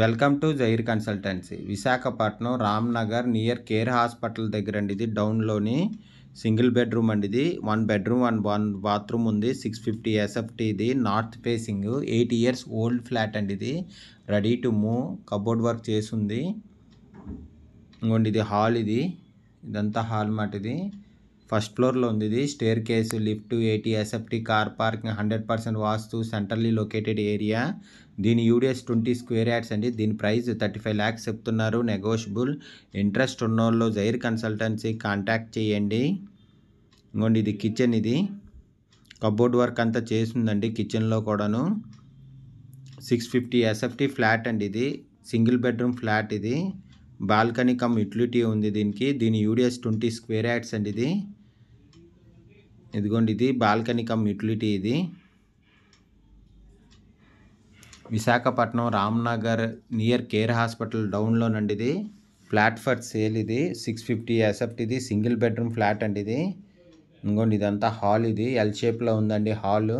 welcome to జైర్ consultancy Visakhapatnam Ramnagar near Care hospital దగ్గర అండి ఇది డౌన్లోని సింగిల్ బెడ్రూమ్ అండి ఇది one bedroom one one bathroom ఉంది సిక్స్ ఫిఫ్టీ ఎస్ఎఫ్టీ ఇది north facing eight years old flat అండి ఇది ready to move cupboard work చేసి ఉంది ఇంకోండి ఇది హాల్ ఇది ఇదంతా హాల్ మాట ఇది ఫస్ట్ ఫ్లోర్లో ఉంది ఇది staircase lift eighty SFT car parking hundred percent vastu centrally located area దీని యూడిఎస్ ట్వంటీ స్క్వేర్ యాడ్స్ అండి దీని ప్రైస్ థర్టీ ఫైవ్ ల్యాక్స్ చెప్తున్నారు నెగోషియబుల్ ఇంట్రెస్ట్ ఉన్నోళ్ళు జైర్ కన్సల్టెన్సీ కాంటాక్ట్ చేయండి ఇంకోండి ఇది కిచెన్ ఇది కబోర్డ్ వర్క్ అంతా చేసిందండి కిచెన్లో కూడాను సిక్స్ ఫిఫ్టీ ఎస్ఎఫ్టీ ఫ్లాట్ అండి ఇది సింగిల్ బెడ్రూమ్ ఫ్లాట్ ఇది బాల్కనీ కమ్ యూటిలిటీ ఉంది దీనికి దీని యూడిఎస్ ట్వంటీ స్క్వేర్ యాడ్స్ అండి ఇది ఇదిగోండి ఇది బాల్కనీ కమ్ యూటిలిటీ ఇది Visakhapatnam Ramnagar near Care hospital డౌన్లోనండి ఇది ఫ్లాట్ ఫర్ సేల్ ఇది సిక్స్ ఫిఫ్టీ ఎసెప్ట్ ఇది సింగిల్ బెడ్రూమ్ ఫ్లాట్ అండి ఇది ఇంకోండి ఇదంతా హాల్ ఇది ఎల్ షేప్లో ఉందండి హాలు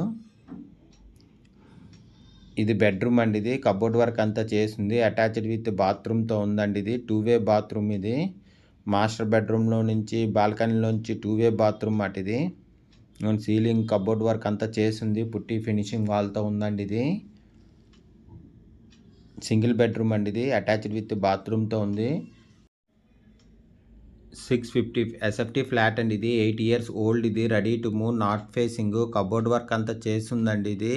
ఇది బెడ్రూమ్ అండి ఇది కబోర్డ్ వర్క్ అంతా చేసింది అటాచ్డ్ విత్ బాత్రూమ్తో ఉందండి ఇది టూ వే బాత్రూమ్ ఇది మాస్టర్ బెడ్రూమ్లో నుంచి నుంచి టూ వే బాత్రూమ్ అటు ఇది సీలింగ్ కబోర్డ్ వర్క్ అంతా చేసింది పుట్టి ఫినిషింగ్ వాళ్ళతో ఉందండి ఇది సింగిల్ బెడ్రూమ్ అండి ఇది అటాచ్డ్ విత్ బాత్రూమ్తో ఉంది సిక్స్ ఫిఫ్టీ ఎస్ఎఫ్టీ ఫ్లాట్ అండి ఇది ఎయిట్ ఇయర్స్ ఓల్డ్ ఇది ready to move north facing cupboard work అంతా చేస్తుందండి ఇది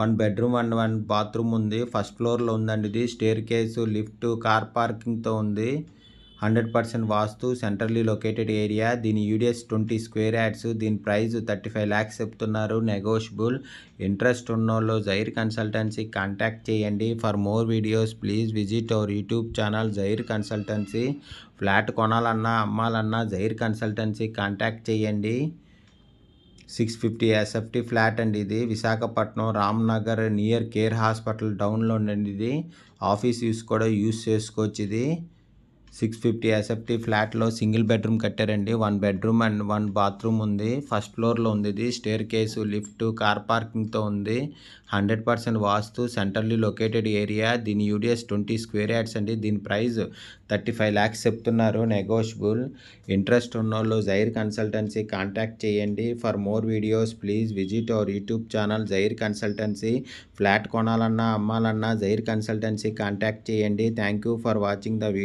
one bedroom and one bathroom ఉంది ఫస్ట్ ఫ్లోర్లో ఉందండి ఇది స్టేర్ కేసు లిఫ్ట్ కార్ పార్కింగ్తో ఉంది hundred percent vastu centrally located area దీని యూడిఎస్ ట్వంటీ స్క్వేర్ యాడ్స్ దీని ప్రైస్ థర్టీ ఫైవ్ ల్యాక్స్ చెప్తున్నారు నెగోషియబుల్ ఇంట్రెస్ట్ ఉన్నోళ్ళు జైర్ కన్సల్టెన్సీ కాంటాక్ట్ చేయండి for more videos please visit our YouTube channel జైర్ కన్సల్టెన్సీ ఫ్లాట్ కొనాలన్నా అమ్మాలన్నా జైర్ కన్సల్టెన్సీ కాంటాక్ట్ చేయండి సిక్స్ ఫిఫ్టీ ఎస్ఎఫ్టీ ఫ్లాట్ అండి ఇది Visakhapatnam Ramnagar near Care hospital డౌన్లో ఉండండి ఇది ఆఫీస్ యూస్ కూడా యూస్ చేసుకోవచ్చు ఇది సిక్స్ ఫిఫ్టీ ఎస్ఎఫ్టీ ఫ్లాట్లో సింగిల్ బెడ్రూమ్ కట్టారండి one bedroom and one bathroom ఉంది ఫస్ట్ ఫ్లోర్లో ఉంది ఇది స్టేర్ కేసు లిఫ్ట్ కార్ పార్కింగ్తో ఉంది hundred percent vastu centrally located area దీని యూడిఎస్ ట్వంటీ స్క్వేర్ యార్డ్స్ అండి దీని ప్రైస్ థర్టీ ఫైవ్ ల్యాక్స్ చెప్తున్నారు నెగోషియబుల్ ఇంట్రెస్ట్ ఉన్నోళ్ళు జైర్ కన్సల్టెన్సీ కాంటాక్ట్ చేయండి for more videos please visit our YouTube channel జైర్ కన్సల్టెన్సీ ఫ్లాట్ కొనాలన్నా అమ్మాలన్నా జైర్ కన్సల్టెన్సీ కాంటాక్ట్ చేయండి thank you for watching the video